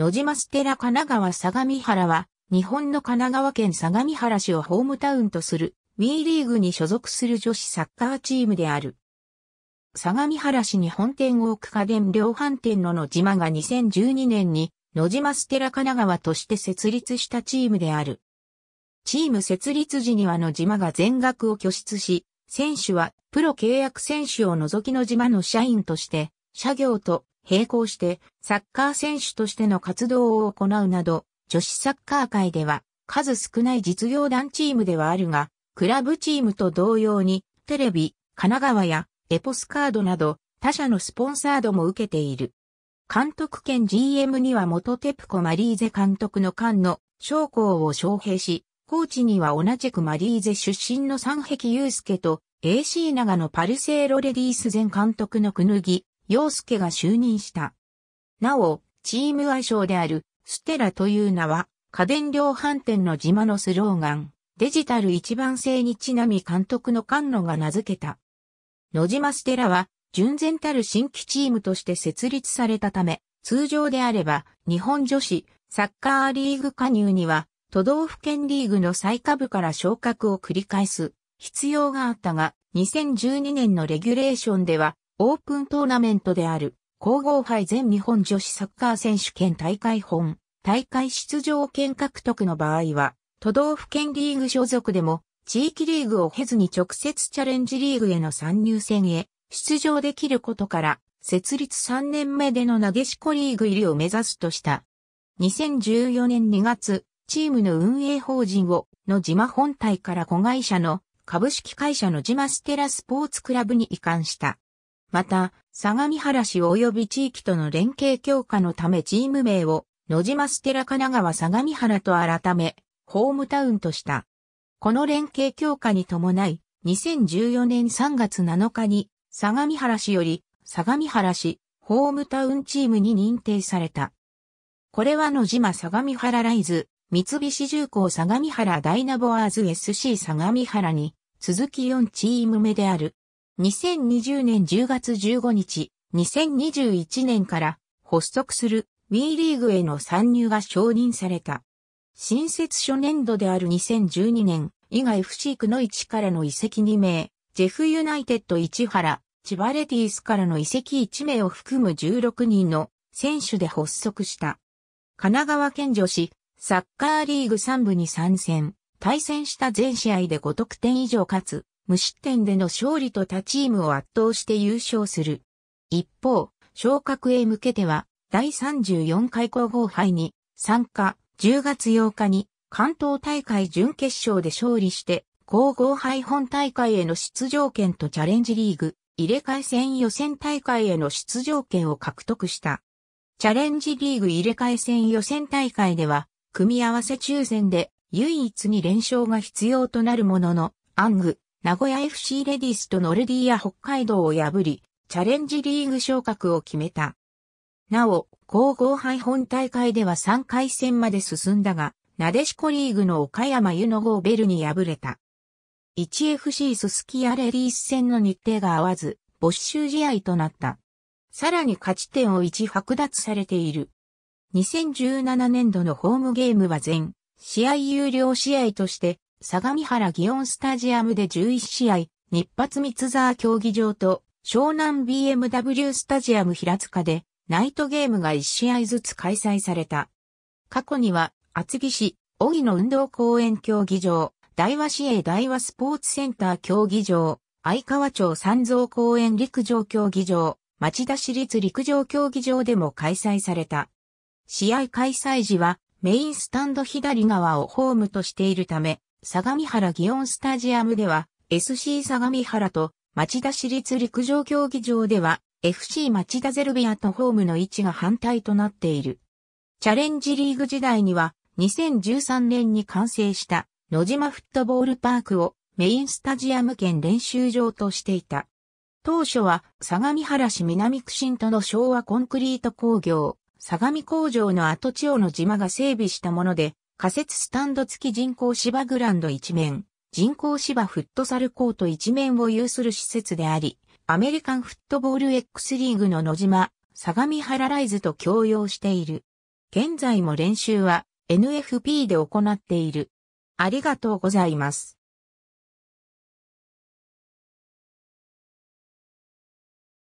野島ステラ神奈川相模原は、日本の神奈川県相模原市をホームタウンとする、WE リーグに所属する女子サッカーチームである。相模原市に本店を置く家電量販店の野島が2012年に、野島ステラ神奈川として設立したチームである。チーム設立時には野島が全額を拠出し、選手はプロ契約選手を除き野島の社員として、社業と並行してサッカー選手としての活動を行うなど、女子サッカー界では数少ない実業団チームではあるが、クラブチームと同様にテレビ、神奈川やエポスカードなど他社のスポンサードも受けている。監督兼 GM には元テプコマリーゼ監督の菅の将校を招聘し、コーチには同じくマリーゼ出身の三壁祐介と AC 長野パルセーロレディース前監督のくぬぎ、陽介が就任した。なお、チーム愛称である、ステラという名は、家電量販店の島のスローガン、デジタル一番性にちなみ監督の菅野が名付けた。野島ステラは、純然たる新規チームとして設立されたため、通常であれば、日本女子、サッカーリーグ加入には、都道府県リーグの最下部から昇格を繰り返す必要があったが、2012年のレギュレーションでは、オープントーナメントである、皇后杯全日本女子サッカー選手権大会本、大会出場権獲得の場合は、都道府県リーグ所属でも、地域リーグを経ずに直接チャレンジリーグへの参入戦へ出場できることから、設立3年目での投げしこリーグ入りを目指すとした。2014年2月、チームの運営法人を、のジマ本体から子会社の株式会社のジマステラスポーツクラブに移管した。また、相模原市及び地域との連携強化のためチーム名を、野島ステラ神奈川相模原と改め、ホームタウンとした。この連携強化に伴い、2014年3月7日に、相模原市より、相模原市、ホームタウンチームに認定された。これは野島相模原ライズ、三菱重工相模原ダイナボアーズ SC 相模原に、続き4チーム目である。2020年10月15日、2021年から発足する WE リーグへの参入が承認された。新設初年度である2012年、以外 FC 育の置からの移籍2名、ジェフユナイテッド市原、千葉レディースからの移籍1名を含む16人の選手で発足した。神奈川県女子、サッカーリーグ3部に参戦、対戦した全試合で5得点以上かつ、無失点での勝利と他チームを圧倒して優勝する。一方、昇格へ向けては、第34回皇后杯に参加、10月8日に関東大会準決勝で勝利して、皇后杯本大会への出場権とチャレンジリーグ、入れ替え戦予選大会への出場権を獲得した。チャレンジリーグ入れ替え戦予選大会では、組み合わせ抽選で唯一に連勝が必要となるものの、アング、名古屋 FC レディスとノルディア北海道を破り、チャレンジリーグ昇格を決めた。なお、皇后杯本大会では3回戦まで進んだが、なでしこリーグの岡山湯の号ベルに敗れた。1FC ススキアレディース戦の日程が合わず、没収試合となった。さらに勝ち点を1剥奪されている。2017年度のホームゲームは全試合有料試合として相模原祇園スタジアムで11試合、日発三沢競技場と湘南 BMW スタジアム平塚でナイトゲームが1試合ずつ開催された。過去には厚木市、荻野運動公園競技場、大和市営大和スポーツセンター競技場、相川町三蔵公園陸上競技場、町田市立陸上競技場でも開催された。試合開催時はメインスタンド左側をホームとしているため、相模原祇園スタジアムでは、SC 相模原と町田市立陸上競技場では、FC 町田ゼルビアとホームの位置が反対となっている。チャレンジリーグ時代には、2013年に完成した野島フットボールパークをメインスタジアム兼練習場としていた。当初は相模原市南区新都の昭和コンクリート工業、相模工場の跡地をの島が整備したもので、仮設スタンド付き人工芝グランド一面、人工芝フットサルコート一面を有する施設であり、アメリカンフットボール X リーグの野島、相模原ライズと共用している。現在も練習は NFP で行っている。ありがとうございます。